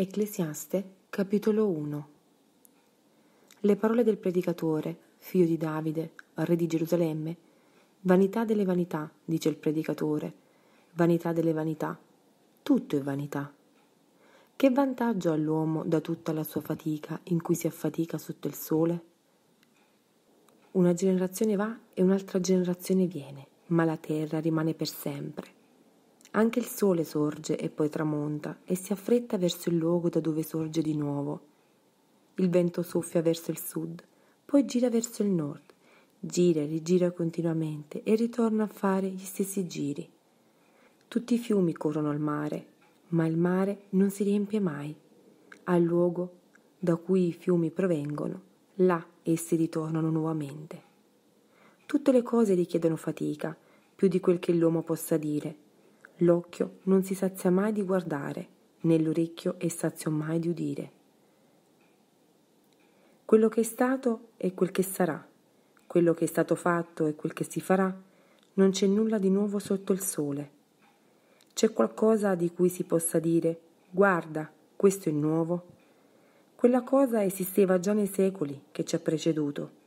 Ecclesiaste capitolo 1 Le parole del predicatore, figlio di Davide, re di Gerusalemme, vanità delle vanità, dice il predicatore, vanità delle vanità, tutto è vanità. Che vantaggio ha l'uomo da tutta la sua fatica in cui si affatica sotto il sole? Una generazione va e un'altra generazione viene, ma la terra rimane per sempre. Anche il sole sorge e poi tramonta e si affretta verso il luogo da dove sorge di nuovo. Il vento soffia verso il sud, poi gira verso il nord, gira e rigira continuamente e ritorna a fare gli stessi giri. Tutti i fiumi corrono al mare, ma il mare non si riempie mai. Al luogo da cui i fiumi provengono, là essi ritornano nuovamente. Tutte le cose richiedono fatica, più di quel che l'uomo possa dire L'occhio non si sazia mai di guardare, nell'orecchio è sazio mai di udire. Quello che è stato è quel che sarà, quello che è stato fatto è quel che si farà, non c'è nulla di nuovo sotto il sole. C'è qualcosa di cui si possa dire, guarda, questo è nuovo. Quella cosa esisteva già nei secoli che ci ha preceduto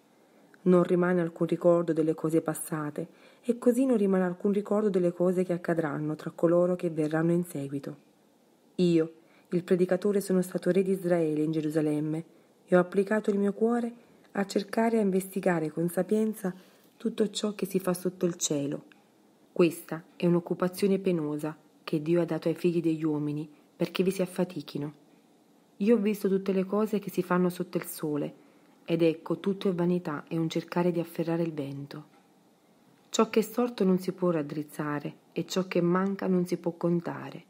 non rimane alcun ricordo delle cose passate e così non rimane alcun ricordo delle cose che accadranno tra coloro che verranno in seguito. Io, il predicatore, sono stato re di Israele in Gerusalemme e ho applicato il mio cuore a cercare e a investigare con sapienza tutto ciò che si fa sotto il cielo. Questa è un'occupazione penosa che Dio ha dato ai figli degli uomini perché vi si affatichino. Io ho visto tutte le cose che si fanno sotto il sole, ed ecco tutto è vanità e un cercare di afferrare il vento. Ciò che è storto non si può raddrizzare e ciò che manca non si può contare.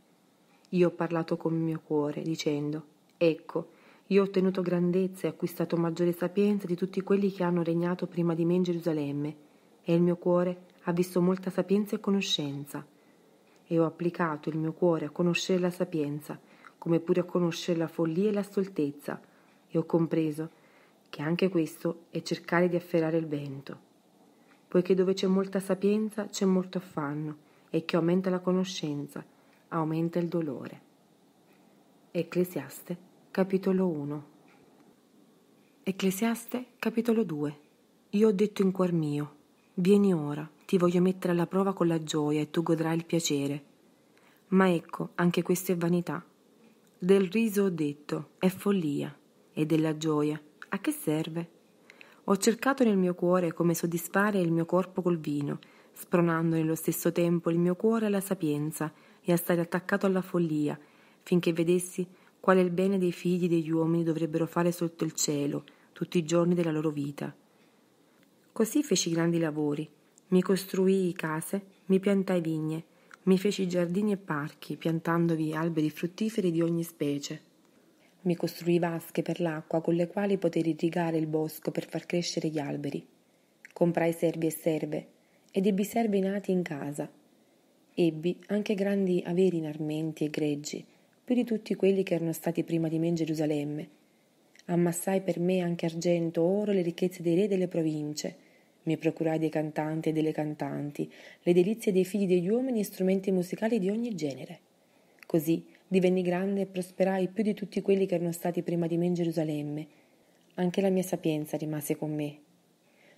Io ho parlato con il mio cuore, dicendo, ecco, io ho ottenuto grandezza e acquistato maggiore sapienza di tutti quelli che hanno regnato prima di me in Gerusalemme, e il mio cuore ha visto molta sapienza e conoscenza. E ho applicato il mio cuore a conoscere la sapienza, come pure a conoscere la follia e la stoltezza, e ho compreso che anche questo è cercare di afferrare il vento, poiché dove c'è molta sapienza c'è molto affanno e chi aumenta la conoscenza aumenta il dolore. Ecclesiaste capitolo 1 Ecclesiaste capitolo 2 Io ho detto in cuor mio, vieni ora, ti voglio mettere alla prova con la gioia e tu godrai il piacere. Ma ecco, anche questo è vanità. Del riso ho detto, è follia, e della gioia, a che serve? Ho cercato nel mio cuore come soddisfare il mio corpo col vino, spronando nello stesso tempo il mio cuore alla sapienza e a stare attaccato alla follia, finché vedessi quale il bene dei figli degli uomini dovrebbero fare sotto il cielo tutti i giorni della loro vita. Così feci grandi lavori, mi costruii case, mi piantai vigne, mi feci giardini e parchi, piantandovi alberi fruttiferi di ogni specie. Mi costruì vasche per l'acqua con le quali poter irrigare il bosco per far crescere gli alberi. Comprai servi e serve ed ebbi servi nati in casa. Ebbi anche grandi averi in armenti e greggi, più di tutti quelli che erano stati prima di me in Gerusalemme. Ammassai per me anche argento, oro, le ricchezze dei re e delle province. Mi procurai dei cantanti e delle cantanti, le delizie dei figli degli uomini e strumenti musicali di ogni genere. Così Divenni grande e prosperai più di tutti quelli che erano stati prima di me in Gerusalemme. Anche la mia sapienza rimase con me.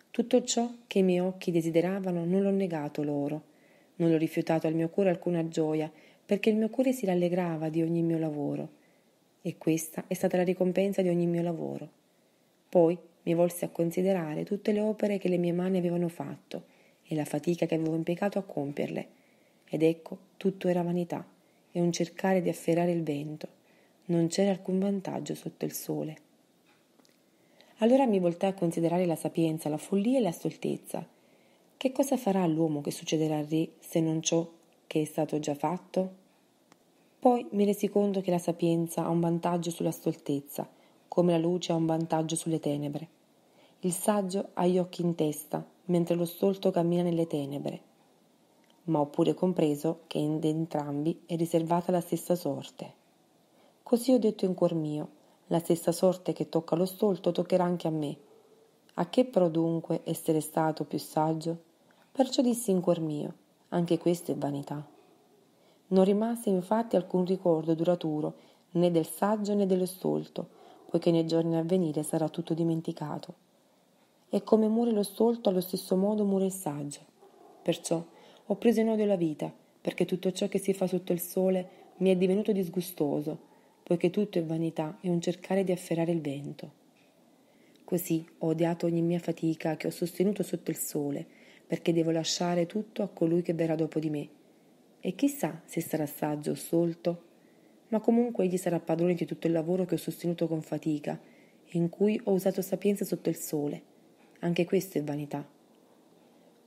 Tutto ciò che i miei occhi desideravano non l'ho negato loro, non l'ho rifiutato al mio cuore alcuna gioia, perché il mio cuore si rallegrava di ogni mio lavoro. E questa è stata la ricompensa di ogni mio lavoro. Poi mi volsi a considerare tutte le opere che le mie mani avevano fatto e la fatica che avevo impiegato a compierle. Ed ecco, tutto era vanità e un cercare di afferrare il vento. Non c'era alcun vantaggio sotto il sole. Allora mi voltai a considerare la sapienza, la follia e la stoltezza. Che cosa farà l'uomo che succederà al re se non ciò che è stato già fatto? Poi mi resi conto che la sapienza ha un vantaggio sulla stoltezza, come la luce ha un vantaggio sulle tenebre. Il saggio ha gli occhi in testa, mentre lo stolto cammina nelle tenebre ma ho pure compreso che in entrambi è riservata la stessa sorte. Così ho detto in cuor mio, la stessa sorte che tocca allo stolto toccherà anche a me. A che però dunque essere stato più saggio? Perciò dissi in cuor mio, anche questo è vanità. Non rimase infatti alcun ricordo duraturo né del saggio né dello stolto, poiché nei giorni a venire sarà tutto dimenticato. E come muore lo stolto, allo stesso modo muore il saggio. Perciò ho preso in odio la vita, perché tutto ciò che si fa sotto il sole mi è divenuto disgustoso, poiché tutto è vanità e un cercare di afferrare il vento. Così ho odiato ogni mia fatica che ho sostenuto sotto il sole, perché devo lasciare tutto a colui che verrà dopo di me. E chissà se sarà saggio o solto, ma comunque egli sarà padrone di tutto il lavoro che ho sostenuto con fatica, in cui ho usato sapienza sotto il sole. Anche questo è vanità.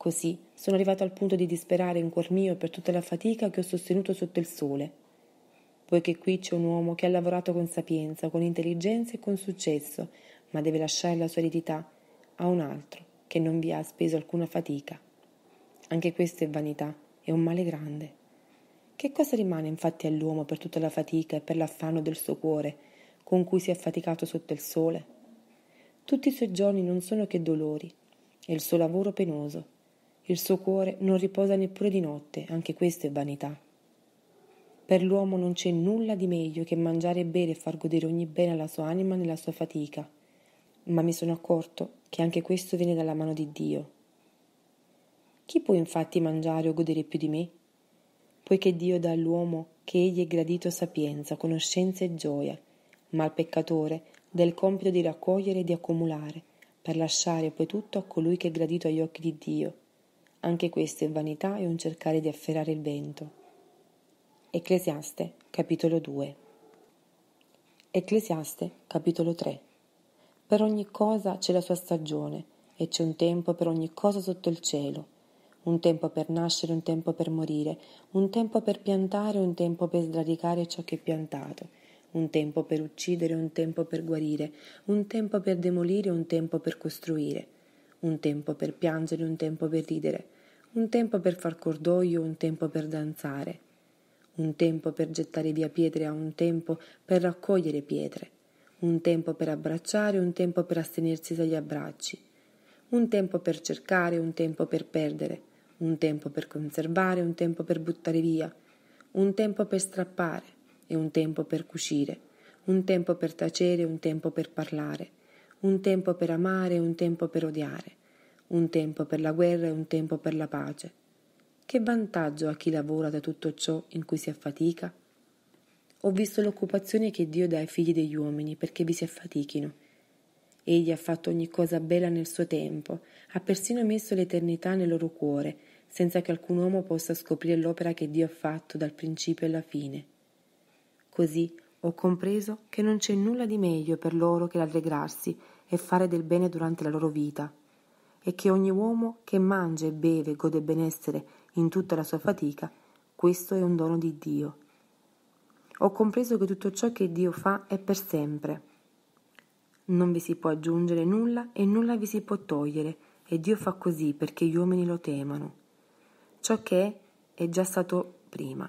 Così sono arrivato al punto di disperare in cuor mio per tutta la fatica che ho sostenuto sotto il sole. Poiché qui c'è un uomo che ha lavorato con sapienza, con intelligenza e con successo, ma deve lasciare la sua eredità a un altro che non vi ha speso alcuna fatica. Anche questo è vanità, è un male grande. Che cosa rimane infatti all'uomo per tutta la fatica e per l'affanno del suo cuore, con cui si è affaticato sotto il sole? Tutti i suoi giorni non sono che dolori, e il suo lavoro penoso il suo cuore non riposa neppure di notte, anche questo è vanità. Per l'uomo non c'è nulla di meglio che mangiare e bere e far godere ogni bene alla sua anima nella sua fatica, ma mi sono accorto che anche questo viene dalla mano di Dio. Chi può infatti mangiare o godere più di me? Poiché Dio dà all'uomo che egli è gradito sapienza, conoscenza e gioia, ma al peccatore dà il compito di raccogliere e di accumulare, per lasciare poi tutto a colui che è gradito agli occhi di Dio anche questo è vanità e un cercare di afferrare il vento. Ecclesiaste, capitolo 2. Ecclesiaste, capitolo 3. Per ogni cosa c'è la sua stagione e c'è un tempo per ogni cosa sotto il cielo. Un tempo per nascere, un tempo per morire, un tempo per piantare, un tempo per sradicare ciò che è piantato, un tempo per uccidere, un tempo per guarire, un tempo per demolire, un tempo per costruire, un tempo per piangere, un tempo per ridere, un tempo per far cordoglio, un tempo per danzare, un tempo per gettare via pietre a un tempo per raccogliere pietre, un tempo per abbracciare, un tempo per astenersi dagli abbracci, un tempo per cercare, un tempo per perdere, un tempo per conservare, un tempo per buttare via, un tempo per strappare e un tempo per cucire, un tempo per tacere, un tempo per parlare, un tempo per amare, un tempo per odiare un tempo per la guerra e un tempo per la pace. Che vantaggio a chi lavora da tutto ciò in cui si affatica? Ho visto l'occupazione che Dio dà ai figli degli uomini perché vi si affatichino. Egli ha fatto ogni cosa bella nel suo tempo, ha persino messo l'eternità nel loro cuore, senza che alcun uomo possa scoprire l'opera che Dio ha fatto dal principio alla fine. Così ho compreso che non c'è nulla di meglio per loro che rallegrarsi e fare del bene durante la loro vita e che ogni uomo che mangia e beve e gode benessere in tutta la sua fatica, questo è un dono di Dio. Ho compreso che tutto ciò che Dio fa è per sempre. Non vi si può aggiungere nulla e nulla vi si può togliere, e Dio fa così perché gli uomini lo temano. Ciò che è è già stato prima,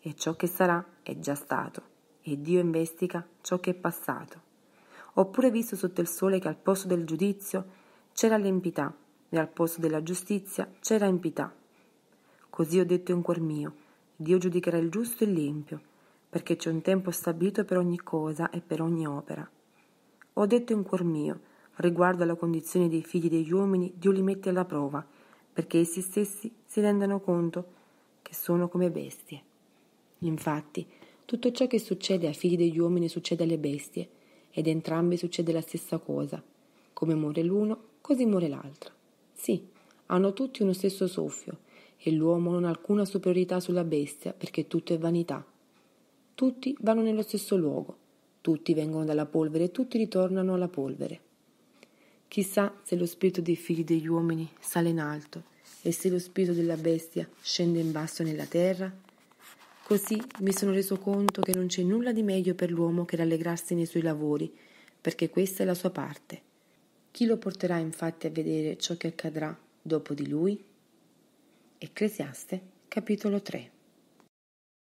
e ciò che sarà è già stato, e Dio investiga ciò che è passato. Ho pure visto sotto il sole che al posto del giudizio c'era l'empità e al posto della giustizia c'era impietà. Così ho detto in cuor mio, Dio giudicherà il giusto e l'empio, perché c'è un tempo stabilito per ogni cosa e per ogni opera. Ho detto in cuor mio, riguardo alla condizione dei figli degli uomini, Dio li mette alla prova, perché essi stessi si rendano conto che sono come bestie. Infatti, tutto ciò che succede ai figli degli uomini succede alle bestie, ed entrambi succede la stessa cosa. Come muore l'uno, così muore l'altra. Sì, hanno tutti uno stesso soffio e l'uomo non ha alcuna superiorità sulla bestia perché tutto è vanità. Tutti vanno nello stesso luogo, tutti vengono dalla polvere e tutti ritornano alla polvere. Chissà se lo spirito dei figli degli uomini sale in alto e se lo spirito della bestia scende in basso nella terra. Così mi sono reso conto che non c'è nulla di meglio per l'uomo che rallegrarsi nei suoi lavori, perché questa è la sua parte. Chi lo porterà infatti a vedere ciò che accadrà dopo di lui? Ecclesiaste capitolo 3